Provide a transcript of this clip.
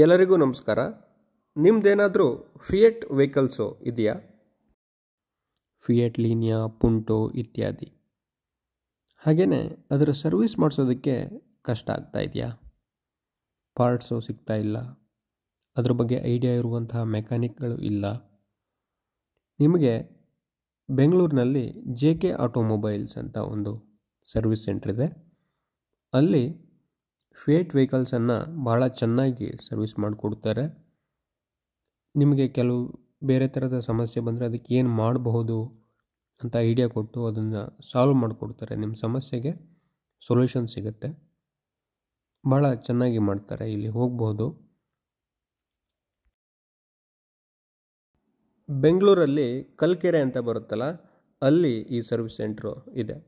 ಎಲ್ಲರಿಗೂ ನಮಸ್ಕಾರ ನಿಮ್ಮದೇನಾದರೂ ಫಿಯೆಟ್ ವೆಹಿಕಲ್ಸು ಇದೆಯಾ ಫಿಯೆಟ್ ಲೀನಿಯಾ ಪುಂಟೋ ಇತ್ಯಾದಿ ಹಾಗೆಯೇ ಅದರ ಸರ್ವಿಸ್ ಮಾಡಿಸೋದಕ್ಕೆ ಕಷ್ಟ ಆಗ್ತಾ ಇದೆಯಾ ಪಾರ್ಟ್ಸು ಸಿಗ್ತಾ ಇಲ್ಲ ಅದ್ರ ಬಗ್ಗೆ ಐಡಿಯಾ ಇರುವಂತಹ ಮೆಕ್ಯಾನಿಕ್ಗಳು ಇಲ್ಲ ನಿಮಗೆ ಬೆಂಗಳೂರಿನಲ್ಲಿ ಜೆ ಕೆ ಆಟೋಮೊಬೈಲ್ಸ್ ಅಂತ ಒಂದು ಸರ್ವಿಸ್ ಸೆಂಟ್ರ್ ಇದೆ ಅಲ್ಲಿ ಫೇಟ್ ವೆಹಿಕಲ್ಸನ್ನು ಭಾಳ ಚೆನ್ನಾಗಿ ಸರ್ವಿಸ್ ಮಾಡಿಕೊಡ್ತಾರೆ ನಿಮಗೆ ಕೆಲವು ಬೇರೆ ಥರದ ಸಮಸ್ಯೆ ಬಂದರೆ ಅದಕ್ಕೆ ಏನು ಮಾಡಬಹುದು ಅಂತ ಐಡಿಯಾ ಕೊಟ್ಟು ಅದನ್ನು ಸಾಲ್ವ್ ಮಾಡಿಕೊಡ್ತಾರೆ ನಿಮ್ಮ ಸಮಸ್ಯೆಗೆ ಸೊಲ್ಯೂಷನ್ ಸಿಗುತ್ತೆ ಭಾಳ ಚೆನ್ನಾಗಿ ಮಾಡ್ತಾರೆ ಇಲ್ಲಿ ಹೋಗ್ಬೋದು ಬೆಂಗಳೂರಲ್ಲಿ ಕಲ್ಕೆರೆ ಅಂತ ಬರುತ್ತಲ್ಲ ಅಲ್ಲಿ ಈ ಸರ್ವಿಸ್ ಸೆಂಟ್ರು ಇದೆ